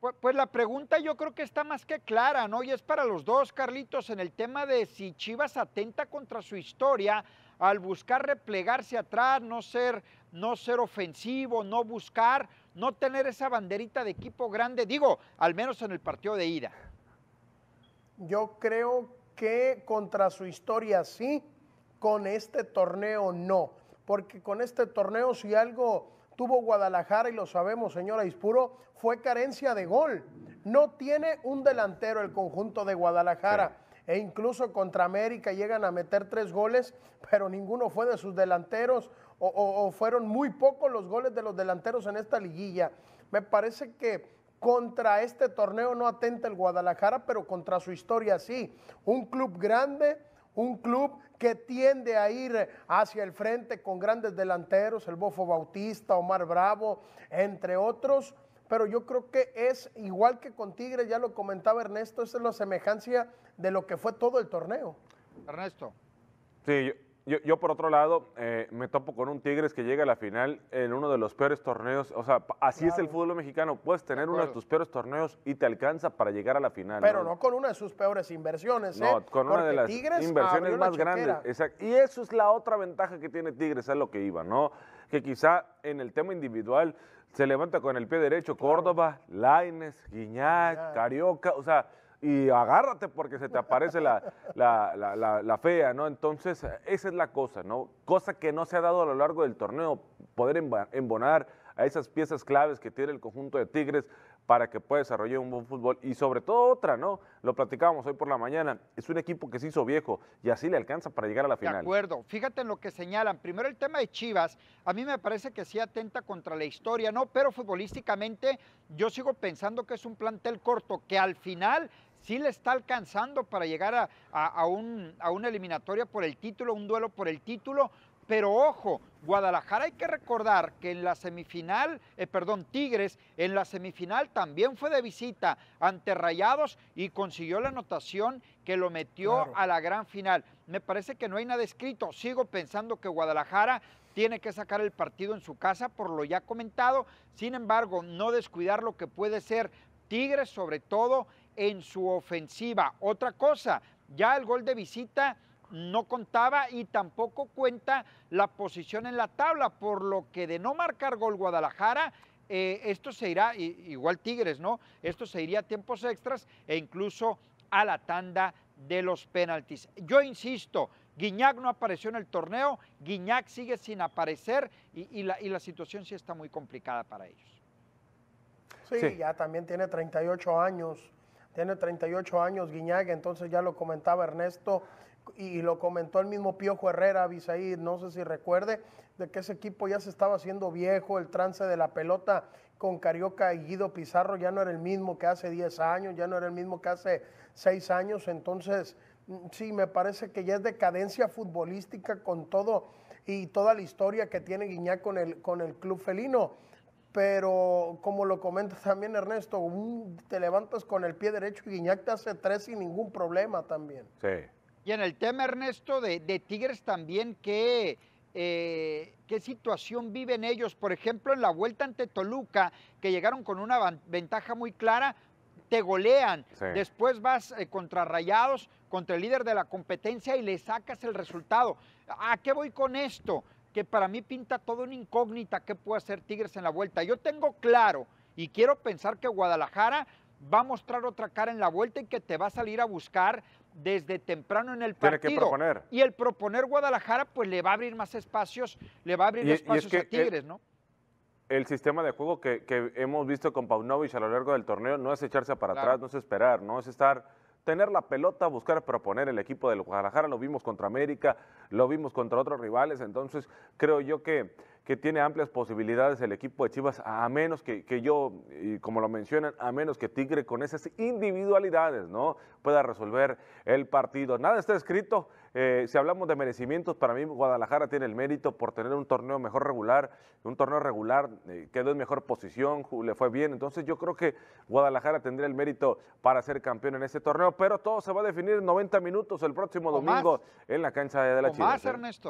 Pues, pues, la pregunta yo creo que está más que clara, ¿no? Y es para los dos, Carlitos, en el tema de si Chivas atenta contra su historia al buscar replegarse atrás, no ser, no ser ofensivo, no buscar, no tener esa banderita de equipo grande, digo, al menos en el partido de ida. Yo creo que contra su historia sí, con este torneo no, porque con este torneo si algo tuvo Guadalajara, y lo sabemos, señora Ispuro, fue carencia de gol. No tiene un delantero el conjunto de Guadalajara. E incluso contra América llegan a meter tres goles, pero ninguno fue de sus delanteros o fueron muy pocos los goles de los delanteros en esta liguilla. Me parece que contra este torneo no atenta el Guadalajara, pero contra su historia sí. Un club grande, un club que tiende a ir hacia el frente con grandes delanteros, el Bofo Bautista, Omar Bravo, entre otros. Pero yo creo que es igual que con Tigre, ya lo comentaba Ernesto, esa es la semejanza de lo que fue todo el torneo. Ernesto. Sí, yo yo, por otro lado, eh, me topo con un Tigres que llega a la final en uno de los peores torneos. O sea, así es el fútbol mexicano. Puedes tener uno de tus peores torneos y te alcanza para llegar a la final. Pero no, con una de sus peores inversiones. No, ¿eh? con una de las inversiones más grandes. Y eso es la otra ventaja que tiene Tigres, es lo que iba, ¿no? Que quizá en el tema individual se levanta con el pie derecho Córdoba, Laines, Guiñac, Carioca. O sea, y agárrate porque se te aparece la, la, fea, ¿no? Entonces, esa es la cosa, ¿no? Cosa que no se ha dado a lo largo del torneo, poder embonar a esas piezas claves que tiene el conjunto de Tigres para que pueda desarrollar un buen fútbol y sobre todo otra, ¿no? Lo platicábamos hoy por la mañana, es un equipo que se hizo viejo y así le alcanza para llegar a la final. De acuerdo, fíjate en lo que señalan. Primero el tema de Chivas, a mí me parece que sí atenta contra la historia, ¿no? Pero futbolísticamente yo sigo pensando que es un plantel corto, que al final sí le está alcanzando para llegar a, una eliminatoria por el título, un duelo por el título, pero ojo, Guadalajara hay que recordar que en la semifinal, eh, perdón, Tigres, en la semifinal también fue de visita ante Rayados y consiguió la anotación que lo metió a la gran final. Me parece que no hay nada escrito. Sigo pensando que Guadalajara tiene que sacar el partido en su casa por lo ya comentado. Sin embargo, no descuidar lo que puede ser Tigres, sobre todo en su ofensiva. Otra cosa, ya el gol de visita no contaba y tampoco cuenta la posición en la tabla, por lo que de no marcar gol Guadalajara, eh, esto se irá, igual Tigres, ¿no? Esto se iría a tiempos extras e incluso a la tanda de los penaltis. Yo insisto, Guiñac no apareció en el torneo, Guiñac sigue sin aparecer y, la, situación sí está muy complicada para ellos. sí, ya también tiene 38 años, tiene 38 años Guiñag, entonces ya lo comentaba Ernesto y lo comentó el mismo Piojo Herrera, Bisaí, no sé si recuerde, de que ese equipo ya se estaba haciendo viejo, el trance de la pelota con Carioca y Guido Pizarro ya no era el mismo que hace 10 años, ya no era el mismo que hace 6 años, entonces mm, sí, me parece que ya es decadencia futbolística con todo y toda la historia que tiene Guiñac con el, con el club felino pero como lo comenta también Ernesto, te levantas con el pie derecho y Guiñac te hace tres sin ningún problema también. Sí. Y en el tema, Ernesto, de, Tigres también, eh, ¿qué, situación viven ellos? Por ejemplo, en la vuelta ante Toluca, que llegaron con una ventaja muy clara, te golean, después vas eh, contra Rayados, contra el líder de la competencia y le sacas el resultado. ¿A qué voy con esto? que para mí pinta todo una incógnita qué puede hacer Tigres en la vuelta. Yo tengo claro y quiero pensar que Guadalajara va a mostrar otra cara en la vuelta y que te va a salir a buscar desde temprano en el partido. Tiene que proponer. Y el proponer Guadalajara, pues le va a abrir más espacios, le va a abrir espacios que, a Tigres, el, ¿no? El sistema de juego que, hemos visto con Paunovic a lo largo del torneo no es echarse para atrás, no es esperar, no es estar tener la pelota, buscar proponer el equipo de Guadalajara, lo vimos contra América, lo vimos contra otros rivales, entonces creo yo que que tiene amplias posibilidades el equipo de Chivas, a menos que, que, yo, y como lo mencionan, a menos que Tigre con esas individualidades, ¿no? Pueda resolver el partido. Nada está escrito. Eh, si hablamos de merecimientos, para mí Guadalajara tiene el mérito por tener un torneo mejor regular, un torneo regular eh, quedó en mejor posición, le fue bien. Entonces yo creo que Guadalajara tendría el mérito para ser campeón en ese torneo, pero todo se va a definir en 90 minutos el próximo domingo en la cancha de la Chivas. Más, ¿eh?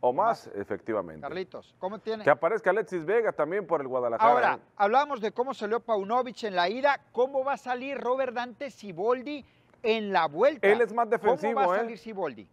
O más, efectivamente. Carlitos, ¿cómo tiene? Que aparezca Alexis Vega también por el Guadalajara. Ahora, ¿eh? hablábamos de cómo salió Paunovic en la ira, cómo va a salir Robert Dante Siboldi en la vuelta. Él es más defensivo, ¿Cómo va a ¿eh? salir Ciboldi?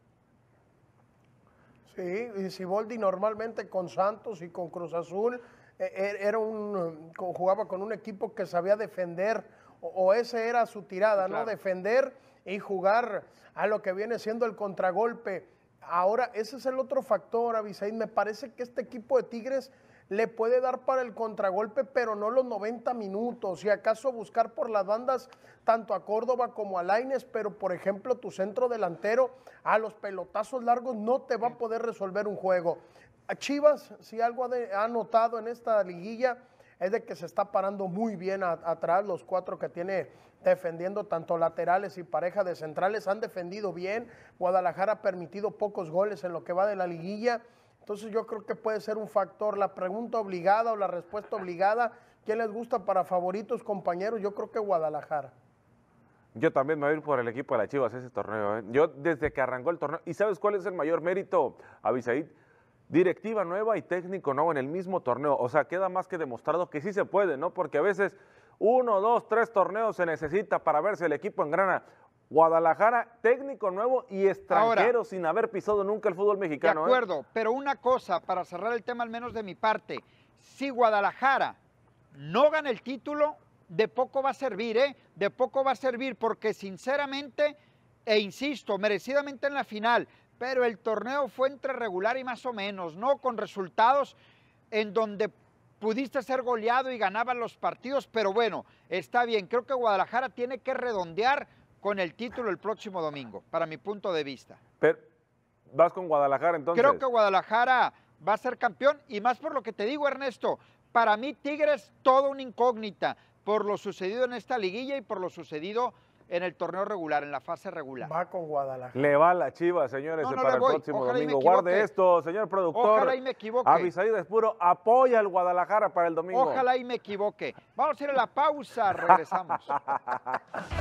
Sí, y normalmente con Santos y con Cruz Azul eh, era un jugaba con un equipo que sabía defender o, esa era su tirada, ¿no? Defender y jugar a lo que viene siendo el contragolpe Ahora, ese es el otro factor, Avisaid. Me parece que este equipo de Tigres le puede dar para el contragolpe, pero no los 90 minutos. Y acaso buscar por las bandas tanto a Córdoba como a Laines, pero por ejemplo, tu centro delantero a los pelotazos largos no te va a poder resolver un juego. A Chivas, si algo ha, ha notado en esta liguilla, es de que se está parando muy bien atrás. Los cuatro que tiene defendiendo tanto laterales y pareja de centrales han defendido bien. Guadalajara ha permitido pocos goles en lo que va de la liguilla. Entonces yo creo que puede ser un factor. La pregunta obligada o la respuesta obligada, ¿quién les gusta para favoritos, compañeros? Yo creo que Guadalajara. Yo también me voy a ir por el equipo de las Chivas ese torneo. ¿eh? Yo desde que arrancó el torneo, ¿y sabes cuál es el mayor mérito, Avisaid? directiva nueva y técnico nuevo en el mismo torneo. O sea, queda más que demostrado que sí se puede, ¿no? Porque a veces uno, dos, tres torneos se necesita para verse el equipo en grana. Guadalajara, técnico nuevo y extranjero sin haber pisado nunca el fútbol mexicano. De ¿eh? acuerdo, pero una cosa, para cerrar el tema al menos de mi parte, si Guadalajara no gana el título, de poco va a servir, ¿eh? De poco va a servir porque sinceramente, e insisto, merecidamente en la final, pero el torneo fue entre regular y más o menos, ¿no? Con resultados en donde pudiste ser goleado y ganaban los partidos, pero bueno, está bien. Creo que Guadalajara tiene que redondear con el título el próximo domingo, para mi punto de vista. Pero, ¿Vas con Guadalajara entonces? Creo que Guadalajara va a ser campeón y más por lo que te digo, Ernesto, para mí Tigres todo una incógnita por lo sucedido en esta liguilla y por lo sucedido en el torneo regular, en la fase regular. Va con Guadalajara. Le va la chiva, señores, para el próximo domingo. Guarde esto, señor productor. Ojalá y me equivoque. Avisaída puro apoya al Guadalajara para el domingo. Ojalá y me equivoque. Vamos a ir a la pausa, regresamos.